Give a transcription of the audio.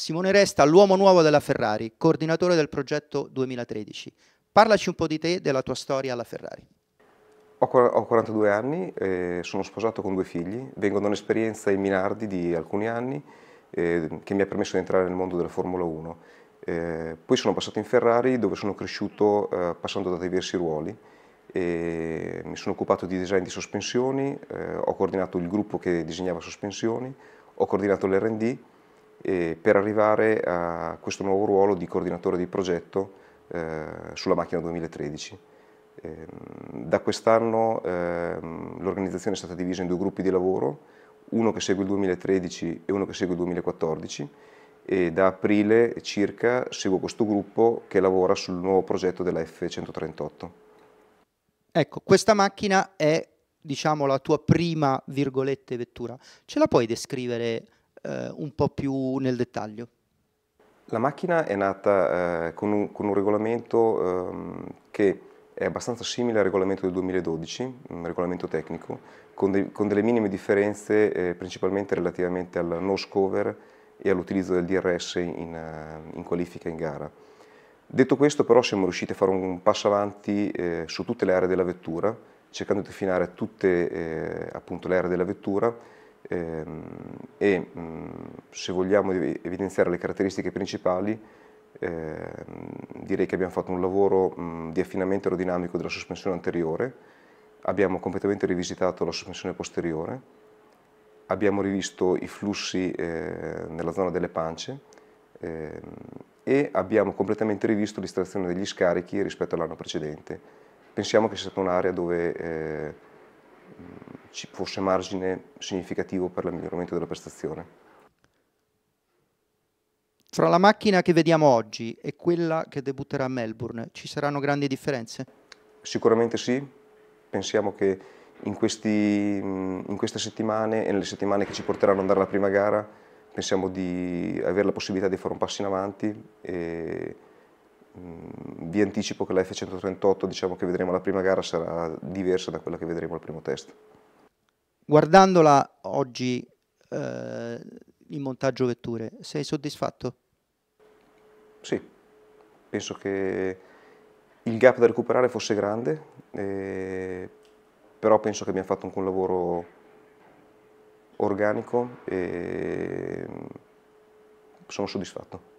Simone Resta, l'uomo nuovo della Ferrari, coordinatore del progetto 2013. Parlaci un po' di te, della tua storia alla Ferrari. Ho 42 anni, eh, sono sposato con due figli, vengo da un'esperienza in Minardi di alcuni anni eh, che mi ha permesso di entrare nel mondo della Formula 1. Eh, poi sono passato in Ferrari dove sono cresciuto eh, passando da diversi ruoli. mi sono occupato di design di sospensioni, eh, ho coordinato il gruppo che disegnava sospensioni, ho coordinato l'R&D, per arrivare a questo nuovo ruolo di coordinatore di progetto eh, sulla macchina 2013. Ehm, da quest'anno ehm, l'organizzazione è stata divisa in due gruppi di lavoro, uno che segue il 2013 e uno che segue il 2014 e da aprile circa seguo questo gruppo che lavora sul nuovo progetto della F138. Ecco, questa macchina è diciamo la tua prima virgolette vettura. Ce la puoi descrivere eh, un po' più nel dettaglio. La macchina è nata eh, con, un, con, un, regolamento ehm, che è abbastanza simile al regolamento del 2012, un regolamento tecnico, con, de con delle minime differenze eh, principalmente relativamente al nose cover e all'utilizzo del DRS in, eh, in qualifica in gara. Detto questo però siamo riusciti a fare un passo avanti eh, su tutte le aree della vettura, cercando di affinare tutte eh, appunto, le aree della vettura Ehm, e mm, se vogliamo evidenziare le caratteristiche principali ehm, direi che abbiamo fatto un lavoro mm, di affinamento aerodinamico della sospensione anteriore, abbiamo completamente rivisitato la sospensione posteriore, abbiamo rivisto i flussi ehm, nella zona delle pance e abbiamo completamente rivisto l'istrazione degli scarichi rispetto all'anno precedente. Pensiamo che sia stata un'area dove eh, ci fosse margine significativo per il miglioramento della prestazione. Fra la macchina che vediamo oggi e quella che debutterà a Melbourne ci saranno grandi differenze? Sicuramente sì, pensiamo che in, questi, in queste settimane e nelle settimane che ci porteranno ad andare alla prima gara pensiamo di avere la possibilità di fare un passo in avanti E Mm, vi anticipo che la F138 diciamo che vedremo la prima gara sarà diversa da quella che vedremo al primo test. Guardandola oggi eh, in montaggio vetture, sei soddisfatto? Sì, penso che il gap da recuperare fosse grande, eh, però penso che abbiamo fatto anche un lavoro organico e mm, sono soddisfatto.